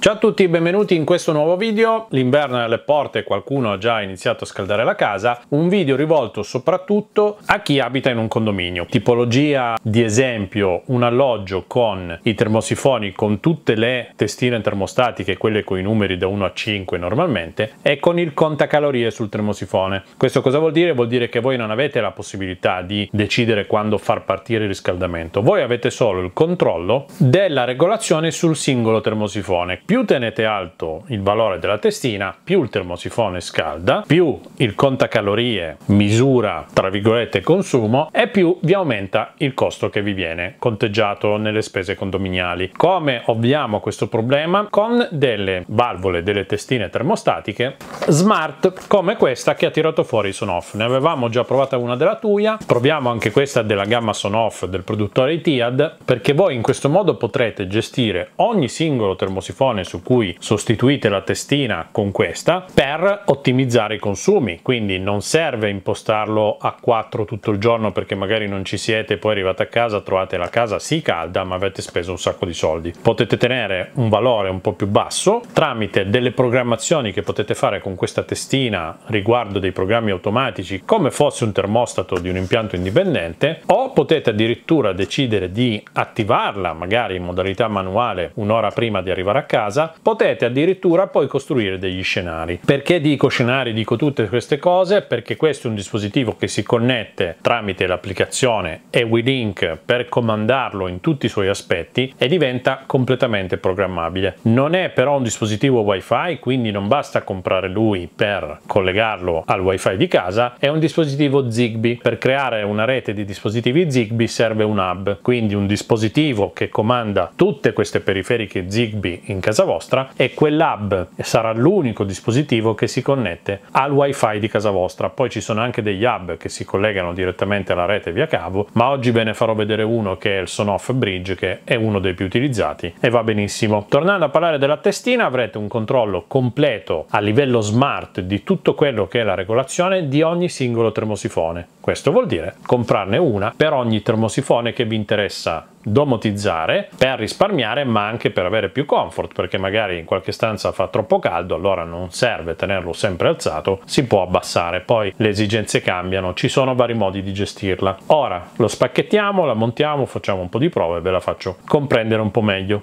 Ciao a tutti e benvenuti in questo nuovo video. L'inverno è alle porte e qualcuno ha già iniziato a scaldare la casa. Un video rivolto soprattutto a chi abita in un condominio. Tipologia di esempio un alloggio con i termosifoni con tutte le testine termostatiche, quelle con i numeri da 1 a 5 normalmente, e con il contacalorie sul termosifone. Questo cosa vuol dire? Vuol dire che voi non avete la possibilità di decidere quando far partire il riscaldamento. Voi avete solo il controllo della regolazione sul singolo termosifone più tenete alto il valore della testina, più il termosifone scalda, più il contacalorie misura, tra virgolette, consumo e più vi aumenta il costo che vi viene conteggiato nelle spese condominiali. Come ovviamo questo problema? Con delle valvole, delle testine termostatiche smart come questa che ha tirato fuori Sonoff. Ne avevamo già provata una della Tuya, proviamo anche questa della gamma Sonoff del produttore Itiad perché voi in questo modo potrete gestire ogni singolo termosifone confezione su cui sostituite la testina con questa per ottimizzare i consumi, quindi non serve impostarlo a 4 tutto il giorno perché magari non ci siete, poi arrivate a casa, trovate la casa sì calda, ma avete speso un sacco di soldi. Potete tenere un valore un po' più basso tramite delle programmazioni che potete fare con questa testina riguardo dei programmi automatici come fosse un termostato di un impianto indipendente o potete addirittura decidere di attivarla magari in modalità manuale un'ora prima di arrivare a casa casa, potete addirittura poi costruire degli scenari. Perché dico scenari, dico tutte queste cose? Perché questo è un dispositivo che si connette tramite l'applicazione e WeLink per comandarlo in tutti i suoi aspetti e diventa completamente programmabile. Non è però un dispositivo wifi, quindi non basta comprare lui per collegarlo al wifi di casa, è un dispositivo Zigbee. Per creare una rete di dispositivi Zigbee serve un hub, quindi un dispositivo che comanda tutte queste periferiche Zigbee in casa casa vostra e quell'hub sarà l'unico dispositivo che si connette al wifi di casa vostra. Poi ci sono anche degli hub che si collegano direttamente alla rete via cavo, ma oggi ve ne farò vedere uno che è il Sonoff Bridge che è uno dei più utilizzati e va benissimo. Tornando a parlare della testina avrete un controllo completo a livello smart di tutto quello che è la regolazione di ogni singolo termosifone. Questo vuol dire comprarne una per ogni termosifone che vi interessa domotizzare per risparmiare ma anche per avere più comfort perché magari in qualche stanza fa troppo caldo allora non serve tenerlo sempre alzato si può abbassare poi le esigenze cambiano ci sono vari modi di gestirla ora lo spacchettiamo la montiamo facciamo un po' di prove e ve la faccio comprendere un po' meglio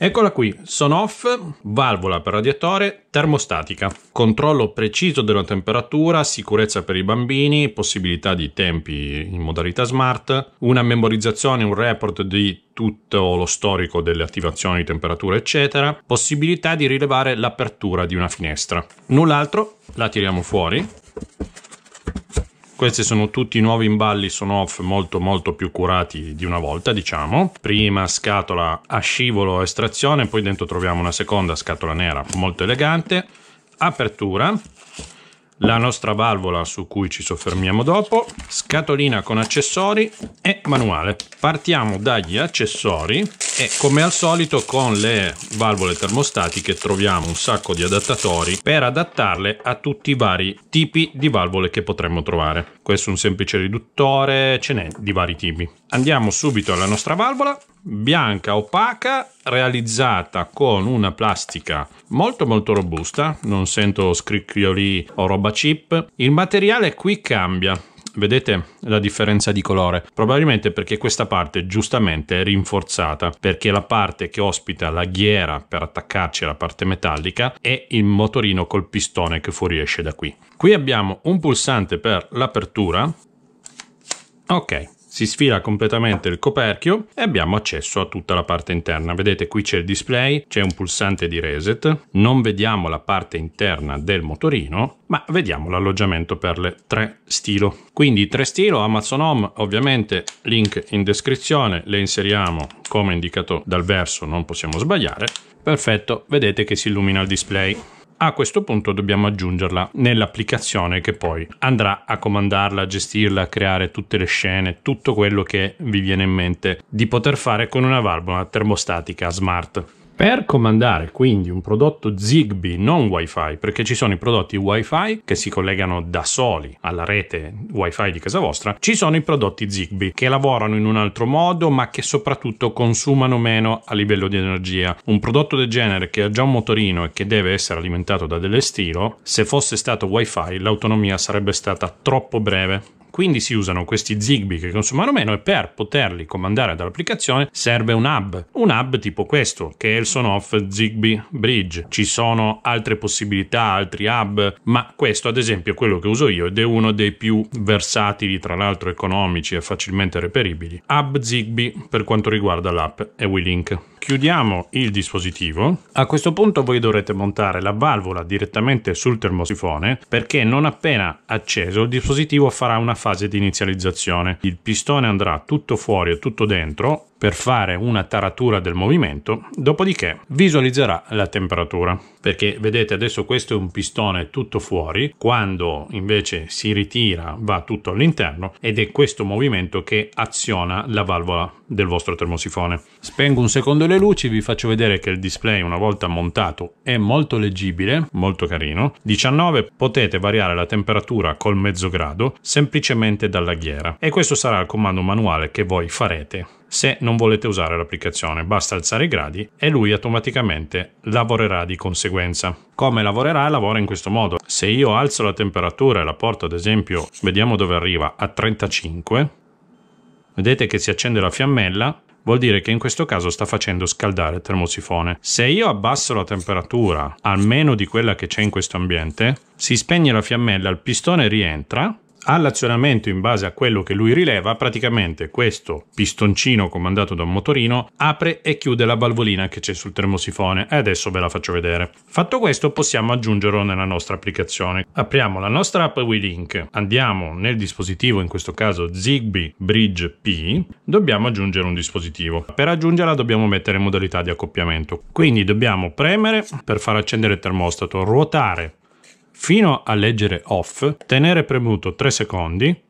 Eccola qui, sono off, valvola per radiatore, termostatica, controllo preciso della temperatura, sicurezza per i bambini, possibilità di tempi in modalità smart, una memorizzazione, un report di tutto lo storico delle attivazioni, temperatura eccetera, possibilità di rilevare l'apertura di una finestra. Null'altro, la tiriamo fuori questi sono tutti i nuovi imballi, sono off molto molto più curati di una volta, diciamo. Prima scatola a scivolo estrazione, poi dentro troviamo una seconda scatola nera molto elegante. Apertura la nostra valvola su cui ci soffermiamo dopo, scatolina con accessori e manuale. Partiamo dagli accessori e come al solito con le valvole termostatiche troviamo un sacco di adattatori per adattarle a tutti i vari tipi di valvole che potremmo trovare. Questo è un semplice riduttore, ce n'è di vari tipi. Andiamo subito alla nostra valvola bianca opaca realizzata con una plastica molto molto robusta, non sento scricchioli o roba chip. Il materiale qui cambia, Vedete la differenza di colore? Probabilmente perché questa parte giustamente è rinforzata, perché la parte che ospita la ghiera per attaccarci alla parte metallica è il motorino col pistone che fuoriesce da qui. Qui abbiamo un pulsante per l'apertura. Ok, si sfila completamente il coperchio e abbiamo accesso a tutta la parte interna. Vedete qui c'è il display, c'è un pulsante di reset, non vediamo la parte interna del motorino, ma vediamo l'alloggiamento per le tre stilo. Quindi tre stilo Amazon Home, ovviamente link in descrizione, le inseriamo come indicato dal verso, non possiamo sbagliare. Perfetto, vedete che si illumina il display. A questo punto dobbiamo aggiungerla nell'applicazione che poi andrà a comandarla, a gestirla, a creare tutte le scene, tutto quello che vi viene in mente di poter fare con una valvola termostatica smart. Per comandare quindi un prodotto Zigbee non WiFi, perché ci sono i prodotti WiFi che si collegano da soli alla rete WiFi di casa vostra, ci sono i prodotti Zigbee che lavorano in un altro modo ma che soprattutto consumano meno a livello di energia. Un prodotto del genere che ha già un motorino e che deve essere alimentato da dell'estiro, se fosse stato WiFi l'autonomia sarebbe stata troppo breve quindi si usano questi Zigbee che consumano meno e per poterli comandare dall'applicazione serve un hub. Un hub tipo questo, che è il Sonoff Zigbee Bridge. Ci sono altre possibilità, altri hub, ma questo ad esempio è quello che uso io ed è uno dei più versatili, tra l'altro economici e facilmente reperibili. Hub Zigbee per quanto riguarda l'app e WeLink. Chiudiamo il dispositivo. A questo punto voi dovrete montare la valvola direttamente sul termosifone perché non appena acceso il dispositivo farà una fase fase di inizializzazione. Il pistone andrà tutto fuori e tutto dentro per fare una taratura del movimento, dopodiché visualizzerà la temperatura. Perché vedete adesso questo è un pistone tutto fuori, quando invece si ritira va tutto all'interno ed è questo movimento che aziona la valvola del vostro termosifone. Spengo un secondo le luci, vi faccio vedere che il display una volta montato è molto leggibile, molto carino. 19 potete variare la temperatura col mezzo grado semplicemente dalla ghiera e questo sarà il comando manuale che voi farete se non volete usare l'applicazione. Basta alzare i gradi e lui automaticamente lavorerà di conseguenza. Come lavorerà? Lavora in questo modo. Se io alzo la temperatura e la porto ad esempio, vediamo dove arriva, a 35, vedete che si accende la fiammella, vuol dire che in questo caso sta facendo scaldare il termosifone. Se io abbasso la temperatura, almeno di quella che c'è in questo ambiente, si spegne la fiammella, il pistone rientra all'azionamento in base a quello che lui rileva, praticamente questo pistoncino comandato da un motorino apre e chiude la valvolina che c'è sul termosifone e adesso ve la faccio vedere. Fatto questo possiamo aggiungerlo nella nostra applicazione. Apriamo la nostra app WeLink, andiamo nel dispositivo, in questo caso Zigbee Bridge P, dobbiamo aggiungere un dispositivo. Per aggiungerla dobbiamo mettere modalità di accoppiamento. Quindi dobbiamo premere per far accendere il termostato, ruotare fino a leggere off, tenere premuto 3 secondi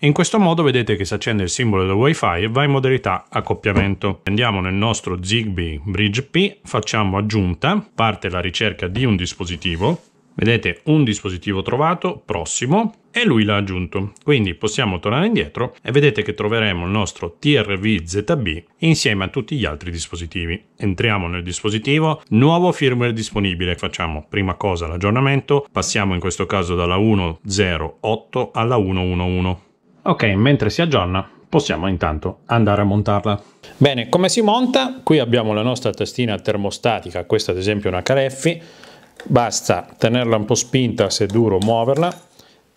in questo modo vedete che si accende il simbolo del wifi e va in modalità accoppiamento. Andiamo nel nostro Zigbee Bridge P, facciamo aggiunta, parte la ricerca di un dispositivo, vedete un dispositivo trovato, prossimo, e lui l'ha aggiunto. Quindi possiamo tornare indietro e vedete che troveremo il nostro TRVZB insieme a tutti gli altri dispositivi. Entriamo nel dispositivo, nuovo firmware disponibile, facciamo prima cosa l'aggiornamento, passiamo in questo caso dalla 1.0.8 alla 1.1.1. Ok, mentre si aggiorna possiamo intanto andare a montarla. Bene, come si monta? Qui abbiamo la nostra testina termostatica, questa ad esempio è una Careffi, basta tenerla un po' spinta se è duro muoverla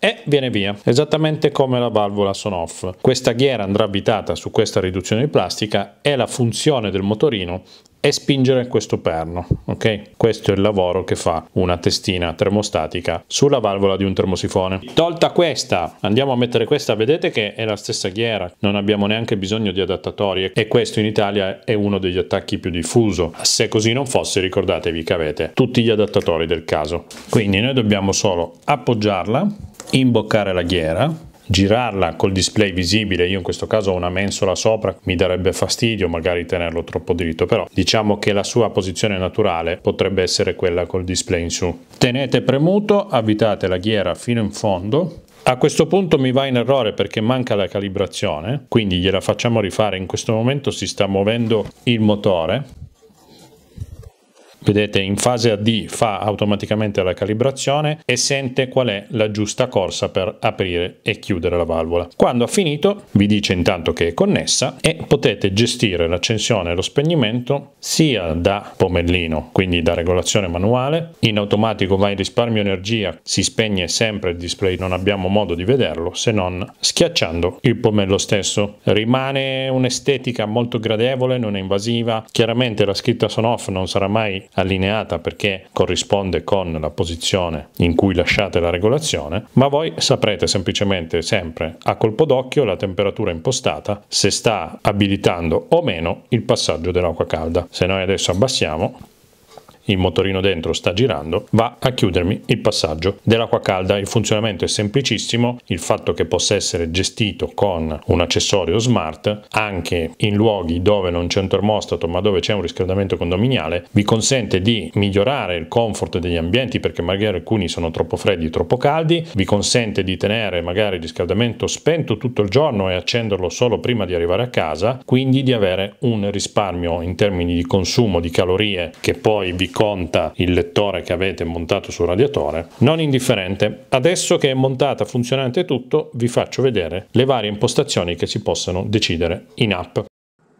e viene via, esattamente come la valvola sono off. Questa ghiera andrà abitata su questa riduzione di plastica e la funzione del motorino è spingere questo perno, ok? Questo è il lavoro che fa una testina termostatica sulla valvola di un termosifone. Tolta questa, andiamo a mettere questa, vedete che è la stessa ghiera, non abbiamo neanche bisogno di adattatori e questo in Italia è uno degli attacchi più diffuso. Se così non fosse, ricordatevi che avete tutti gli adattatori del caso. Quindi noi dobbiamo solo appoggiarla imboccare la ghiera, girarla col display visibile, io in questo caso ho una mensola sopra, mi darebbe fastidio magari tenerlo troppo dritto, però diciamo che la sua posizione naturale potrebbe essere quella col display in su. Tenete premuto, avvitate la ghiera fino in fondo. A questo punto mi va in errore perché manca la calibrazione, quindi gliela facciamo rifare. In questo momento si sta muovendo il motore Vedete in fase AD fa automaticamente la calibrazione e sente qual è la giusta corsa per aprire e chiudere la valvola. Quando ha finito vi dice intanto che è connessa e potete gestire l'accensione e lo spegnimento sia da pomellino, quindi da regolazione manuale, in automatico va in risparmio energia, si spegne sempre il display, non abbiamo modo di vederlo se non schiacciando il pomello stesso. Rimane un'estetica molto gradevole, non è invasiva, chiaramente la scritta off non sarà mai allineata perché corrisponde con la posizione in cui lasciate la regolazione, ma voi saprete semplicemente sempre a colpo d'occhio la temperatura impostata se sta abilitando o meno il passaggio dell'acqua calda. Se noi adesso abbassiamo il motorino dentro sta girando, va a chiudermi il passaggio dell'acqua calda. Il funzionamento è semplicissimo, il fatto che possa essere gestito con un accessorio smart anche in luoghi dove non c'è un termostato ma dove c'è un riscaldamento condominiale vi consente di migliorare il comfort degli ambienti perché magari alcuni sono troppo freddi, troppo caldi, vi consente di tenere magari il riscaldamento spento tutto il giorno e accenderlo solo prima di arrivare a casa, quindi di avere un risparmio in termini di consumo di calorie che poi vi sconta il lettore che avete montato sul radiatore, non indifferente. Adesso che è montata, funzionante tutto, vi faccio vedere le varie impostazioni che si possono decidere in app.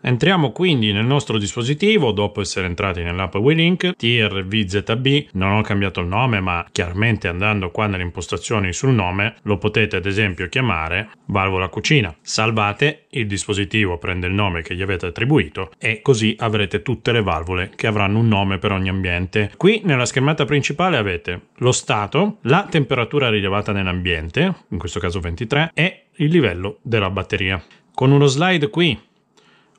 Entriamo quindi nel nostro dispositivo dopo essere entrati nell'app WeLink VZB, non ho cambiato il nome ma chiaramente andando qua nelle impostazioni sul nome lo potete ad esempio chiamare valvola cucina. Salvate, il dispositivo prende il nome che gli avete attribuito e così avrete tutte le valvole che avranno un nome per ogni ambiente. Qui nella schermata principale avete lo stato, la temperatura rilevata nell'ambiente, in questo caso 23, e il livello della batteria. Con uno slide qui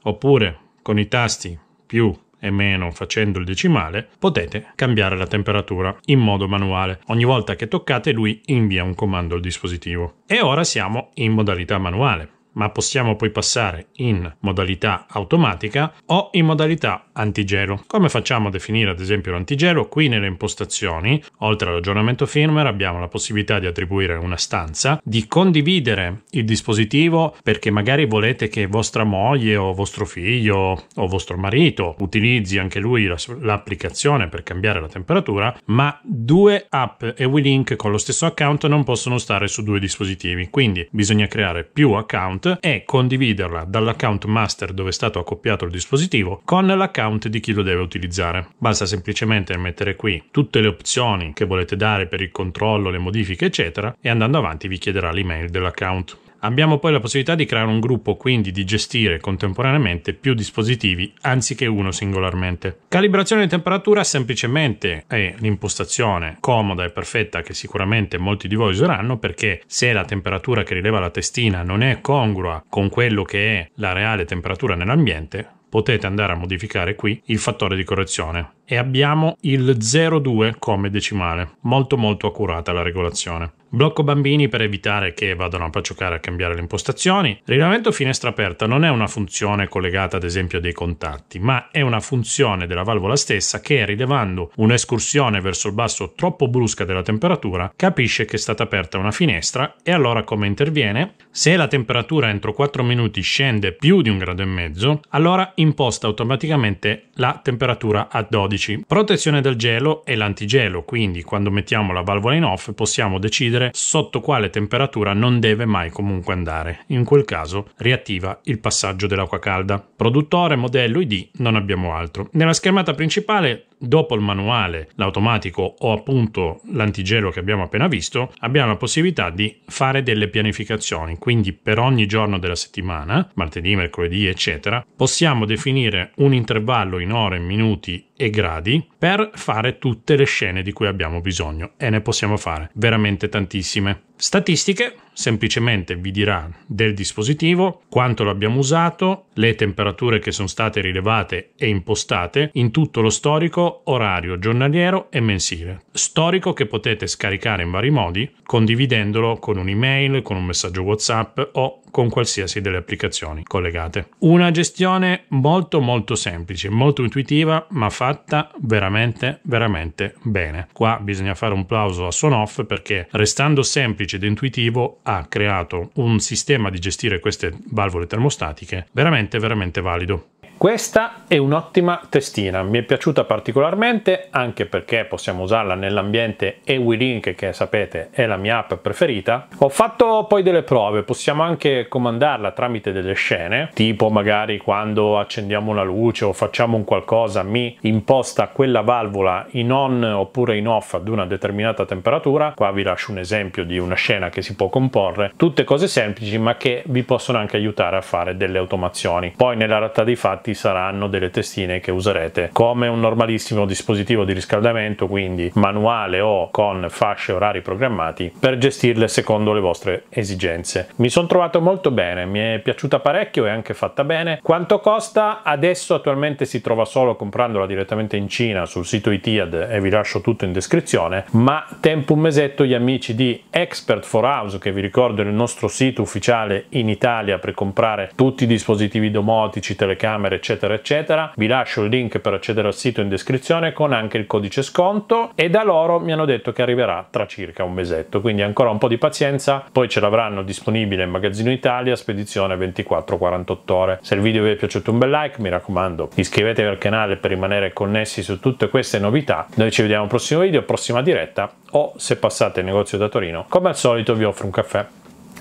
Oppure con i tasti più e meno facendo il decimale, potete cambiare la temperatura in modo manuale. Ogni volta che toccate lui invia un comando al dispositivo. E ora siamo in modalità manuale ma possiamo poi passare in modalità automatica o in modalità antigelo. Come facciamo a definire ad esempio l'antigelo? Qui nelle impostazioni, oltre all'aggiornamento firmware, abbiamo la possibilità di attribuire una stanza, di condividere il dispositivo perché magari volete che vostra moglie o vostro figlio o vostro marito utilizzi anche lui l'applicazione per cambiare la temperatura, ma due app e WeLink con lo stesso account non possono stare su due dispositivi, quindi bisogna creare più account account e condividerla dall'account master dove è stato accoppiato il dispositivo con l'account di chi lo deve utilizzare. Basta semplicemente mettere qui tutte le opzioni che volete dare per il controllo, le modifiche eccetera e andando avanti vi chiederà l'email dell'account. Abbiamo poi la possibilità di creare un gruppo, quindi di gestire contemporaneamente più dispositivi anziché uno singolarmente. Calibrazione di temperatura semplicemente è l'impostazione comoda e perfetta che sicuramente molti di voi useranno perché se la temperatura che rileva la testina non è congrua con quello che è la reale temperatura nell'ambiente, potete andare a modificare qui il fattore di correzione e abbiamo il 0,2 come decimale. Molto molto accurata la regolazione. Blocco bambini per evitare che vadano a pacciocare a cambiare le impostazioni. Rilevamento finestra aperta non è una funzione collegata ad esempio a dei contatti, ma è una funzione della valvola stessa che rilevando un'escursione verso il basso troppo brusca della temperatura capisce che è stata aperta una finestra e allora come interviene? Se la temperatura entro 4 minuti scende più di un grado e mezzo, allora imposta automaticamente la temperatura a 12 12. Protezione dal gelo e l'antigelo, quindi quando mettiamo la valvola in off possiamo decidere sotto quale temperatura non deve mai comunque andare. In quel caso riattiva il passaggio dell'acqua calda. Produttore, modello, ID, non abbiamo altro. Nella schermata principale dopo il manuale, l'automatico o appunto l'antigelo che abbiamo appena visto, abbiamo la possibilità di fare delle pianificazioni. Quindi per ogni giorno della settimana, martedì, mercoledì, eccetera, possiamo definire un intervallo in ore, minuti e gradi per fare tutte le scene di cui abbiamo bisogno e ne possiamo fare veramente tantissime. Statistiche semplicemente vi dirà del dispositivo, quanto l'abbiamo usato, le temperature che sono state rilevate e impostate in tutto lo storico orario giornaliero e mensile. Storico che potete scaricare in vari modi, condividendolo con un'email, con un messaggio WhatsApp o con qualsiasi delle applicazioni collegate. Una gestione molto molto semplice, molto intuitiva, ma fatta veramente veramente bene. Qua bisogna fare un plauso a Sonoff perché restando semplice semplice ed intuitivo ha creato un sistema di gestire queste valvole termostatiche veramente veramente valido. Questa è un'ottima testina, mi è piaciuta particolarmente anche perché possiamo usarla nell'ambiente ewi che sapete è la mia app preferita. Ho fatto poi delle prove, possiamo anche comandarla tramite delle scene, tipo magari quando accendiamo una luce o facciamo un qualcosa mi imposta quella valvola in on oppure in off ad una determinata temperatura. Qua vi lascio un esempio di una scena che si può comporre, tutte cose semplici ma che vi possono anche aiutare a fare delle automazioni. Poi nella realtà dei fatti collegati saranno delle testine che userete come un normalissimo dispositivo di riscaldamento, quindi manuale o con fasce orari programmati per gestirle secondo le vostre esigenze. Mi sono trovato molto bene, mi è piaciuta parecchio e anche fatta bene. Quanto costa? Adesso attualmente si trova solo comprandola direttamente in Cina sul sito Itiad e vi lascio tutto in descrizione, ma tempo un mesetto gli amici di Expert for House, che vi ricordo è il nostro sito ufficiale in Italia per comprare tutti i dispositivi domotici, telecamere, eccetera eccetera vi lascio il link per accedere al sito in descrizione con anche il codice sconto e da loro mi hanno detto che arriverà tra circa un mesetto quindi ancora un po' di pazienza poi ce l'avranno disponibile in magazzino Italia spedizione 24-48 ore se il video vi è piaciuto un bel like mi raccomando iscrivetevi al canale per rimanere connessi su tutte queste novità noi ci vediamo al prossimo video prossima diretta o se passate il negozio da Torino come al solito vi offro un caffè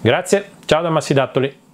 grazie ciao da Massidattoli